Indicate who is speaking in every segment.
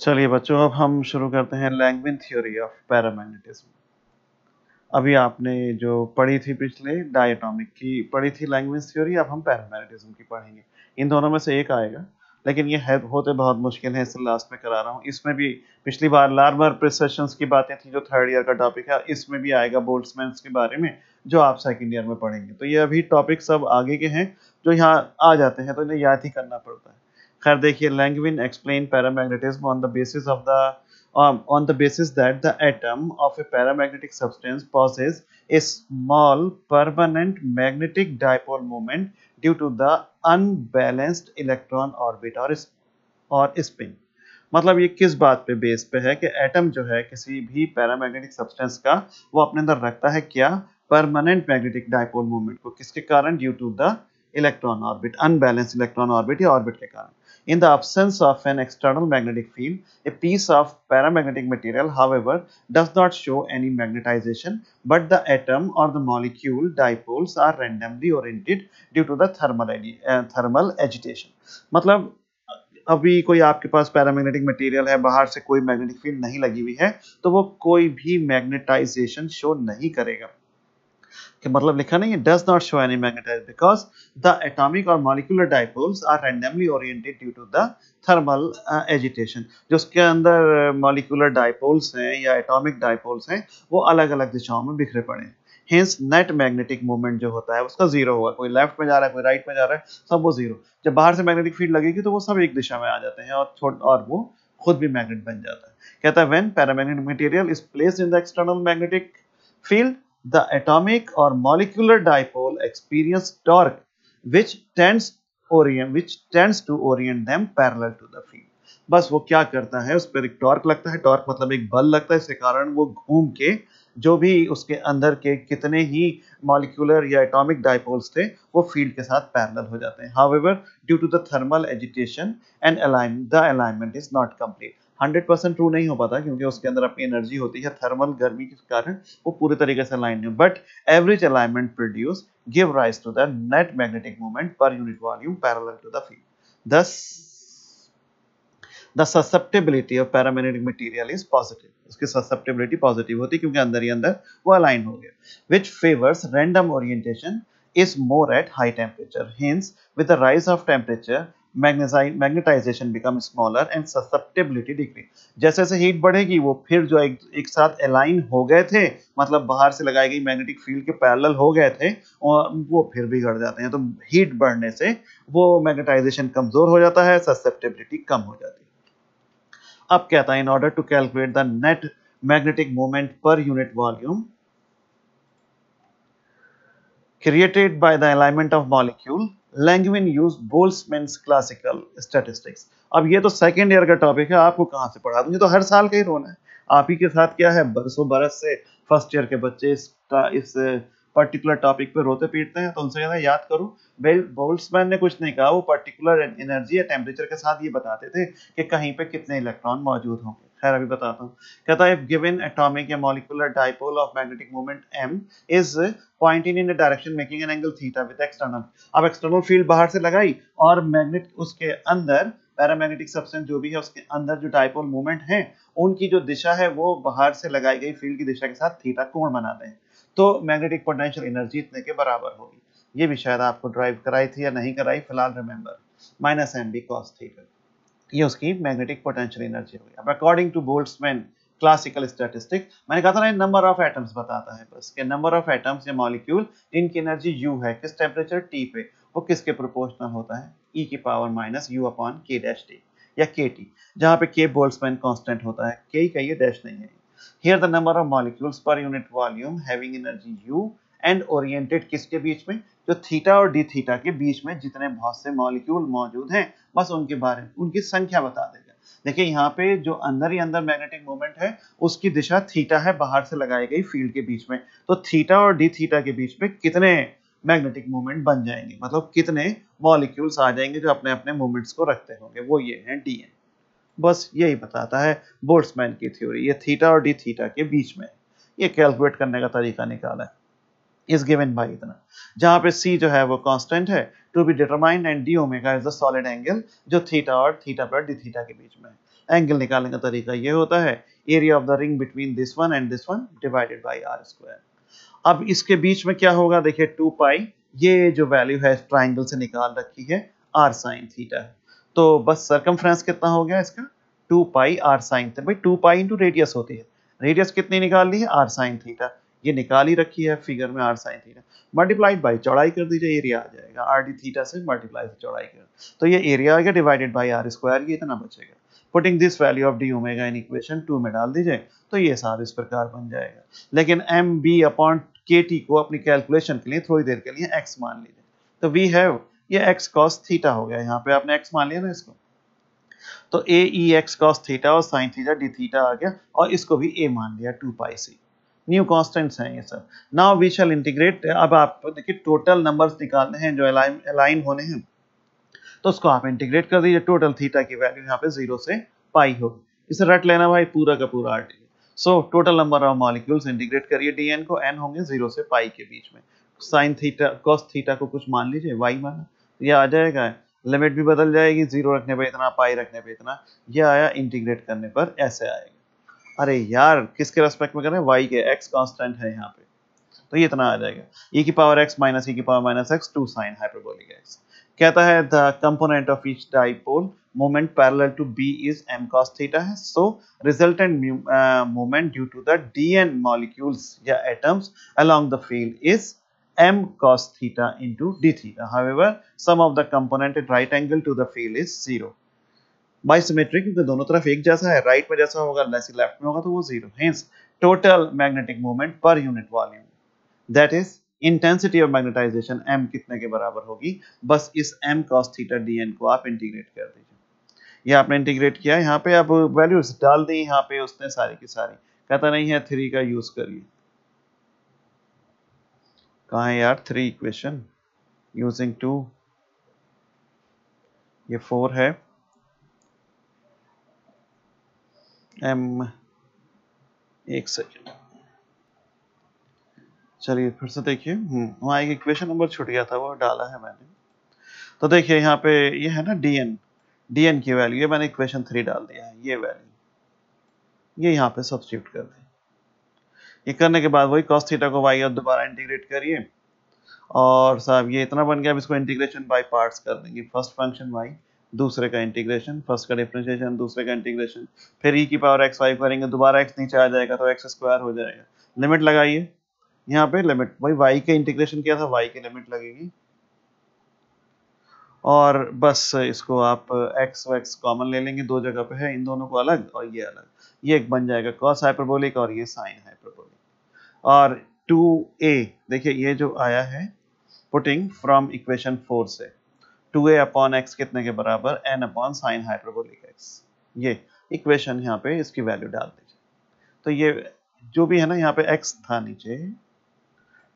Speaker 1: चलिए बच्चों अब हम शुरू करते हैं लैंग्विन थ्योरी ऑफ पैरामैग्नेटिज्म अभी आपने जो पढ़ी थी पिछले डायटॉमिक की पढ़ी थी लैंग्विन थ्योरी अब हम पैरामैग्नेटिज्म की पढ़ेंगे इन दोनों में से एक आएगा लेकिन ये है होते बहुत मुश्किल है इसलिए लास्ट में करा रहा हूँ इसमें भी पिछली बार लार्मर प्रिसेशन की बातें थी जो थर्ड ईयर का टॉपिक है इसमें भी आएगा बोल्डसमैन के बारे में जो आप सेकेंड ईयर में पढ़ेंगे तो ये अभी टॉपिक सब आगे के हैं जो यहाँ आ जाते हैं तो इन्हें याद ही करना पड़ता है खैर देखिए Langevin explain paramagnetism on the basis of the on the basis that the atom of a paramagnetic substance possesses a small permanent magnetic dipole moment due to the unbalanced electron orbit or और spin मतलब ये किस बात पे base पे है कि atom जो है किसी भी पैरामैग्नेटिक सब्सटेंस का वो अपने अंदर रखता है क्या परमानेंट मैग्नेटिक डायपोल मोमेंट को किसके कारण due to the electron orbit unbalance electron orbit या ऑर्बिट के कारण In the absence of an external magnetic field, a piece of paramagnetic material, however, does not show any magnetization, but the atom or the molecule dipoles are randomly oriented due to the thermal, uh, thermal agitation. मतलब अभी कोई आपके पास paramagnetic material है बाहर से कोई magnetic field नहीं लगी हुई है तो वो कोई भी मैग्नेटाइजेशन शो नहीं करेगा कि मतलब लिखा नहीं है does not show any magnetize because the atomic or molecular dipoles are randomly oriented due to the thermal agitation जो उसके अंदर मॉलिकुलर uh, डाइपोल्स हैं या एटॉमिक डाइपोल्स हैं वो अलग अलग दिशाओं में बिखरे पड़े हैं हेंस नेट मैग्नेटिक मोमेंट जो होता है उसका जीरो होगा कोई लेफ्ट में जा रहा है कोई राइट में जा रहा है सब वो जीरो जब बाहर से मैग्नेटिक फील्ड लगेगी तो वो सब एक दिशा में आ जाते हैं और और वो खुद भी मैग्नेट बन जाता है कहता है when paramagnetic material is placed in the external magnetic field the atomic or molecular dipole experience torque which tends orient which tends to orient them parallel to the field बस वो क्या करता है उस पर एक टॉर्क लगता है टॉर्क मतलब एक बल लगता है इसके कारण वो घूम के जो भी उसके अंदर के कितने ही मॉलिक्यूलर या एटॉमिक डाइपोल्स थे वो फील्ड के साथ पैरेलल हो जाते हैं however due to the thermal agitation and align the alignment is not complete hundred percent true नहीं हो पाता क्योंकि उसके अंदर अपनी एनर्जी होती है थर्मल गर्मी के कारण वो पूरे तरीके से अलाइन नहीं but average alignment produce give rise to the net magnetic movement per unit volume parallel to the field thus The susceptibility of paramagnetic material is positive. उसकी susceptibility positive होती है क्योंकि अंदर ही अंदर वो align हो गया Which favours random orientation is more at high temperature. Hence, with the rise of temperature, magnetization become smaller and susceptibility decrease जैसे जैसे हीट बढ़ेगी वो फिर जो एक, एक साथ अलाइन हो गए थे मतलब बाहर से लगाई गई मैग्नेटिक फील्ड के पैरल हो गए थे और वो फिर बिगड़ जाते हैं तो हीट बढ़ने से वो मैग्नेटाइजेशन कमजोर हो जाता है ससेप्टेबिलिटी कम हो जाती है अब कहता है in order to calculate the net magnetic moment per unit volume created by the alignment of molecule Langevin use Boltzmann's classical statistics अब ये तो सेकेंड ईयर का टॉपिक है आपको कहाँ से पढ़ा दूँ ये तो हर साल का ही रोना है आप ही के साथ क्या है बरसों बरस से फर्स्ट ईयर के बच्चे इस, इस पर्टिकुलर टॉपिक पे रोते पीटते हैं तो उनसे कहना याद करो बेल बोल्समैन ने कुछ नहीं कहा वो पर्टिकुलर एनर्जी या टेम्परेचर के साथ ये बताते थे कि कहीं पे कितने इलेक्ट्रॉन मौजूद होंगे खैर अभी बताता हूँ कहता है गिवन एटॉमिक या molecular dipole of magnetic moment M is pointing in the direction making an angle theta with external अब एक्सटर्नल फील्ड बाहर से लगाई और मैग्नेट उसके अंदर पैरामैग्नेटिक सब्सटेंस जो भी है उसके अंदर जो डाइपोल मोमेंट है उनकी जो दिशा है वो बाहर से लगाई गई फील्ड की दिशा के साथ थीटा कोण बनाते हैं तो मैग्नेटिक पोटेंशियल एनर्जी इतने के बराबर होगी ये भी शायद आपको ड्राइव कराई थी या नहीं कराई फिलहाल remember minus M B cos theta ये उसकी मैग्नेटिक पोटेंशियल एनर्जी होगी अब according to Boltzmann classical statistics मैंने कहा था ना नंबर ऑफ एटम्स बताता है बस के नंबर ऑफ एटम्स या मॉलिक्यूल जिनकी एनर्जी यू है किस टेम्परेचर टी पे वो किसके प्रोपोर्शनल होता है ई e की power minus U upon K dash T या के टी जहाँ पे के बोल्ट्समैन कॉन्स्टेंट होता है के ही कहिए डैश नहीं है here the number of molecules per unit volume having energy U and oriented किसके बीच में जो थीटा और डी थीटा के बीच में जितने बहुत से मॉलिक्यूल मौजूद हैं बस उनके बारे में उनकी संख्या बता देगा देखिए यहाँ पे जो अंदर ही अंदर मैग्नेटिक मोमेंट है उसकी दिशा थीटा है बाहर से लगाई गई फील्ड के बीच में तो थीटा और डी थीटा के बीच में कितने मैग्नेटिक मोमेंट बन जाएंगे मतलब कितने मॉलिक्यूल्स आ जाएंगे जो अपने अपने मोमेंट्स को रखते होंगे वो ये है डी बस यही बताता है बोर्ड्समैन की थ्योरी ये थीटा और डी थीटा के बीच में ये कैलकुलेट करने का तरीका निकाला है इज गिवन बाई इतना जहां पे c जो है वो कांस्टेंट है to be determined and D omega is the solid angle जो थीटा और थीटा प्लस डी थीटा के बीच में है एंगल निकालने का तरीका ये होता है area of the ring between this one and this one divided by R square अब इसके बीच में क्या होगा देखिए 2 पाई ये जो वैल्यू है ट्राइंगल से निकाल रखी है आर साइन थीटा तो बस सर्कमफ्रेंस कितना हो गया इसका two pi R sine theta भाई टू पाई इंटू रेडियस होती है रेडियस कितनी निकाल ली है आर साइन थीटा ये निकाल ही रखी है फिगर में R sine theta multiplied by चौड़ाई कर दीजिए एरिया आ जाएगा आर डी थीटा से मल्टीप्लाई से चौड़ाई कर तो ये एरिया आ गया डिवाइडेड बाई आर स्क्वायर ये इतना बचेगा putting this value of D omega in equation two में डाल दीजिए तो ये सार इस प्रकार बन जाएगा लेकिन M B upon K T को अपनी कैलकुलेशन के लिए थोड़ी देर के लिए एक्स मान लीजिए तो वी हैव ये एक्स कॉस थीटा हो गया यहाँ पे आपने एक्स मान लिया ना इसको तो A e X cos theta और साइन थीटा डी थीटा आ गया और इसको भी ए मान लिया two pi C new constants हैं ये सब नाउ वी शैल इंटीग्रेट अब आप देखिए टोटल नंबर्स निकालने हैं जो अलाइन होने हैं तो उसको आप इंटीग्रेट कर दीजिए टोटल थीटा की वैल्यू यहाँ पे जीरो से पाई होगी इसे रट लेना भाई पूरा का पूरा article so total number of molecules integrate करिए डीएन को एन होंगे जीरो से पाई के बीच में साइन थीटा कॉस थीटा को कुछ मान लीजिए वाई माना यह आ जाएगा लिमिट भी बदल जाएगी जीरो रखने पर इतना पाई रखने पर इतना यह आया इंटीग्रेट करने पर ऐसे आएगा अरे यार किसके रेस्पेक्ट में कर रहे हैं वाई के एक्स कॉन्स्टेंट है यहाँ पे तो ये इतना आ जाएगा e की पावर एक्स माइनस e की power minus X two sine hyperbolic X कहता है the component of each dipole moment parallel to B is M cos theta है so resultant moment due to the dn molecules या atoms along the field is M cos theta into D theta however sum of the component at right angle to the field is zero by symmetry क्योंकि तो दोनों तरफ एक जैसा है right में जैसा होगा लेस लेफ्ट में होगा तो वो zero hence total magnetic movement per unit volume that is intensity of magnetization m कितने के बराबर होगी बस इस m cos थीटा dn को आप इंटीग्रेट कर दीजिए ये आपने इंटीग्रेट किया यहाँ पे आप वैल्यूज डाल दी यहाँ पे उसने सारी की सारी कहता नहीं है थ्री का यूज करिए कहा है यार थ्री इक्वेशन यूजिंग टू ये फोर है एम एक सेकेंड चलिए फिर से देखिए हम्म, वहाँ एक इक्वेशन नंबर छूट गया था वो डाला है मैंने तो देखिए यहाँ पे ये है ना डी एन डी एन की वैल्यू ये मैंने इक्वेशन थ्री डाल दिया है ये वैल्यू ये यहाँ पे सब्सिट्यूट कर दें ये करने के बाद वही कॉस थीटा को वाई और दोबारा इंटीग्रेट करिए और साहब ये इतना बन गया अब इसको इंटीग्रेशन बाय पार्ट्स कर देंगे फर्स्ट फंक्शन वाई दूसरे का इंटीग्रेशन फर्स्ट का डिफ्रेंशिएशन दूसरे का इंटीग्रेशन फिर ई e की पावर एक्स वाई करेंगे दोबारा एक्स नीचे आ जाएगा तो एक्स स्क्वायर हो जाएगा लिमिट लगाइए यहाँ पे लिमिट भाई वाई का इंटीग्रेशन किया था वाई की लिमिट लगेगी और बस इसको आप एक्स वैक्स कॉमन ले लेंगे दो जगह पे है इन दोनों को अलग और ये अलग ये एक बन जाएगा कॉस हाइपरबोलिक और ये साइन हाइपरबोलिक और टू ए देखिए ये जो आया है पुटिंग फ्रॉम इक्वेशन फोर से टू ए अपॉन एक्स कितने के बराबर N upon sine hyperbolic X ये इक्वेशन यहाँ पे इसकी वैल्यू डाल दीजिए तो ये जो भी है ना यहाँ पे एक्स था नीचे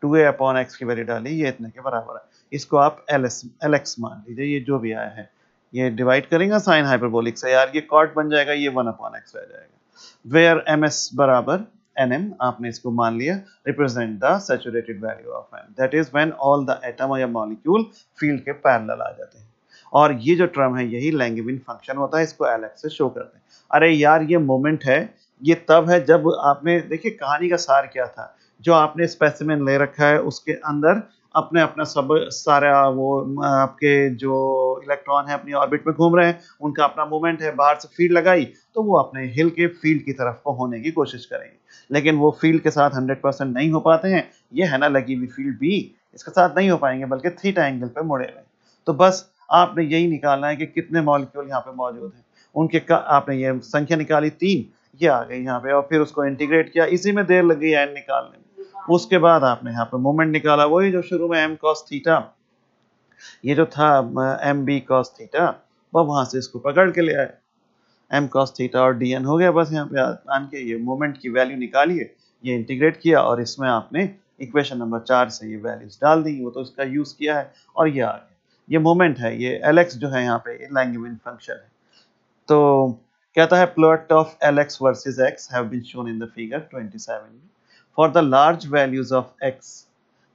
Speaker 1: टू ए अपॉन एक्स की वैल्यू डाली ये इतने के बराबर है इसको आप एल एस एल एक्स मान लीजिए ये जो भी आया है ये डिवाइड करेंगे साइन हाइपरबोलिक से यार ये कॉट बन जाएगा ये वन अपॉन एक्स रह जाएगा वेयर एम एस बराबर nm आपने इसको मान लिया represent the saturated value of m that is when all the atom या मॉलिक्यूल फील्ड के पैरेलल आ जाते हैं और ये जो टर्म है यही लैंगविन फंक्शन होता है इसको lx से शो करते हैं अरे यार ये मोमेंट है ये तब है जब आपने देखिए कहानी का सार क्या था जो आपने स्पेसिमेन ले रखा है उसके अंदर अपने अपना सब सारा वो आपके जो इलेक्ट्रॉन है अपनी ऑर्बिट में घूम रहे हैं उनका अपना मूवमेंट है बाहर से फील्ड लगाई तो वो अपने हिल के फील्ड की तरफ को होने की कोशिश करेंगे लेकिन वो फील्ड के साथ हंड्रेड परसेंट नहीं हो पाते हैं ये है ना लगी हुई फील्ड बी इसके साथ नहीं हो पाएंगे बल्कि थीटा एंगल पर मुड़े हुए तो बस आपने यही निकालना है कि कितने मॉलिक्यूल यहाँ पे मौजूद हैं उनके का आपने ये संख्या निकाली तीन ये आ गई यहाँ पे और फिर उसको इंटीग्रेट किया इसी में देर लगी एन निकालने में उसके बाद आपने यहाँ पे मोमेंट निकाला वही जो शुरू में एम कॉस थीटा ये जो था एम बी कॉस थीटा वह वहां से इसको पकड़ के ले आए एम कॉस थीटा और डी एन हो गया बस यहाँ पे आन के ये मोमेंट की वैल्यू निकालिए ये इंटीग्रेट किया और इसमें आपने इक्वेशन नंबर चार से ये वैल्यूज डाल दी वो तो इसका यूज किया है और ये आ गया ये मोमेंट है ये एल एक्स जो है यहाँ पे लैंग्वेज फंक्शन है तो कहता है plot of L X versus X have been shown in the figure 27 for the large values of x.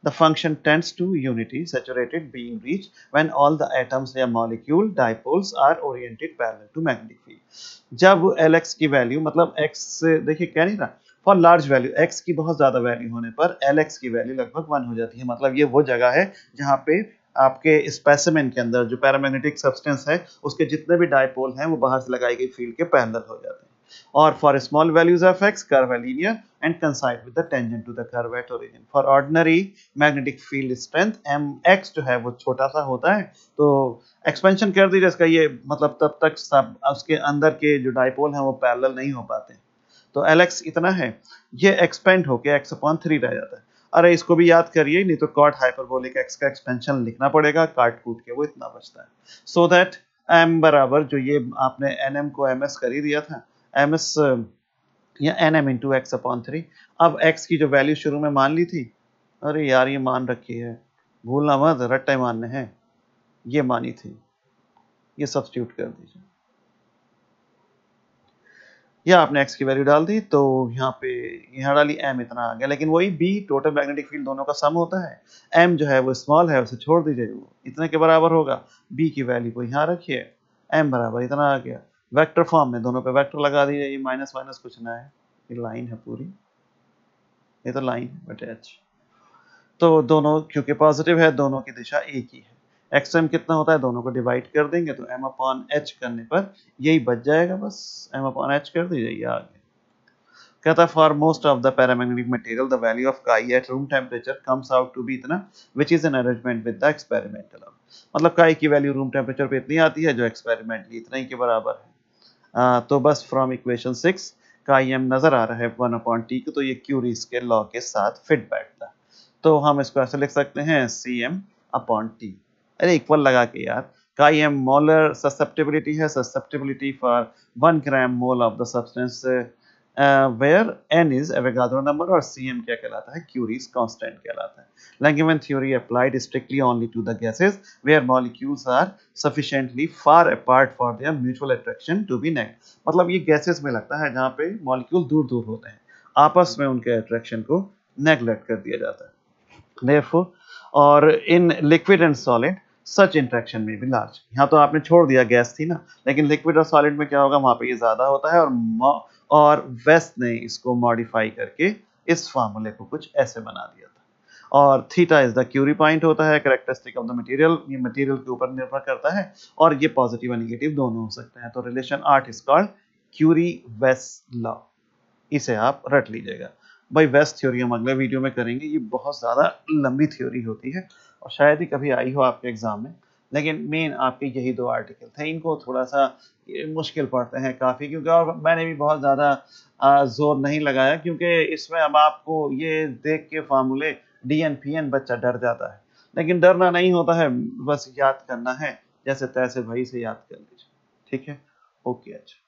Speaker 1: The function tends to unity saturated being reached when all the atoms or molecule dipoles are oriented parallel to magnetic field. jab Lx ki value matlab x dekhiye क्या nahi रहा for large value x ki bahut zyada value hone par Lx ki value lagbhag 1 ho jati hai matlab ye wo jagah hai jahan pe आपके specimen के अंदर जो paramagnetic substance है उसके जितने भी डायपोल हैं वो बाहर से लगाई गई फील्ड के पैरेलल हो जाते हैं or for small values of x curve are linear and coincide with the tangent to the curve at origin for ordinary magnetic field strength m x जो है वो छोटा सा होता है तो एक्सपेंशन कर दीजिए इसका ये मतलब तब तक सब उसके अंदर के जो डाइपोल हैं वो पैरेलल नहीं हो पाते तो एल एक्स इतना है ये एक्सपेंड होके एक्स अपॉन थ्री रह जाता है अरे इसको भी याद करिए नहीं तो कॉट हाइपरबोलिक एक्स का एक्सपेंशन लिखना पड़ेगा काट कूट के वो इतना बचता है सो दैट एम बराबर जो ये आपने एन एम को एम एस कर ही दिया था एम एस uh, या N M into X upon three अब एक्स की जो वैल्यू शुरू में मान ली थी अरे यार ये मान रखी है भूलना मत रट्टे मानने हैं ये मानी थी ये सब्सिट्यूट कर दीजिए या आपने एक्स की वैल्यू डाल दी तो यहाँ पे यहाँ डाली एम इतना आ गया लेकिन वही बी टोटल मैग्नेटिक फील्ड दोनों का सम होता है एम जो है वो स्मॉल है उसे छोड़ दीजिए वो इतने के बराबर होगा बी की वैल्यू को यहाँ रखिए एम बराबर इतना आ गया वेक्टर फॉर्म में दोनों पे वेक्टर लगा दिया ये माइनस माइनस कुछ ना है ये लाइन है पूरी ये तो लाइन है एच तो दोनों क्योंकि पॉजिटिव है दोनों की दिशा एक ही है एक्स एम कितना होता है दोनों को डिवाइड कर देंगे तो एम अपॉन एच करने पर यही बच जाएगा बस एम अपॉन एच कर दीजिए आगे कहता है for most of the paramagnetic material the value of chi at room temperature comes out to be इतना which is an arrangement with the experimental मतलब काई की वैल्यू रूम टेम्परेचर पे इतनी आती है जो एक्सपेरिमेंटली इतना ही के बराबर है तो बस फ्रॉम इक्वेशन सिक्स का आई एम नज़र आ रहा है वन अपॉन टी को तो ये क्यूरीज के लॉ के साथ फिट बैठता है तो हम इसको ऐसे लिख सकते हैं सी एम अपॉन टी अरे इक्वल लगा के यार का आई एम मोलर ससेप्टेबिलिटी है susceptibility for one gram mole of the substance where N is Avogadro number और सी एम क्या कहलाता है क्यूरीज कॉन्स्टेंट कहलाता है Langevin theory applied strictly only to the gases where molecules are sufficiently far apart for their mutual attraction to be neglect मतलब ये gases में लगता है जहाँ पे मॉलिक्यूल दूर दूर होते हैं आपस में उनके अट्रैक्शन को नेगलेक्ट कर दिया जाता है Therefore, और in liquid and solid such interaction में भी लार्ज यहाँ तो आपने छोड़ दिया गैस थी ना लेकिन लिक्विड और सॉलिड में क्या होगा वहाँ पे ये ज़्यादा होता है और और वेस्ट ने इसको मॉडिफाई करके इस फार्मूले को कुछ ऐसे बना दिया था और theta is the Curie point होता है करेक्टरिस्टिक ऑफ द मटीरियल ये मटीरियल के ऊपर निर्भर करता है और ये पॉजिटिव और निगेटिव दोनों हो सकते हैं तो relation art is called Curie Weiss law इसे आप रट लीजिएगा भाई वेस्ट थ्योरी हम अगले वीडियो में करेंगे ये बहुत ज़्यादा लंबी थ्योरी होती है और शायद ही कभी आई हो आपके एग्ज़ाम में लेकिन मेन आपके यही दो आर्टिकल थे इनको थोड़ा सा मुश्किल पड़ते हैं काफ़ी क्योंकि और मैंने भी बहुत ज़्यादा जोर नहीं लगाया क्योंकि इसमें अब आपको ये देख के फार्मूले डी एन पी एन बच्चा डर जाता है लेकिन डरना नहीं होता है बस याद करना है जैसे तैसे भाई से याद कर लीजिए ठीक है ओके अच्छा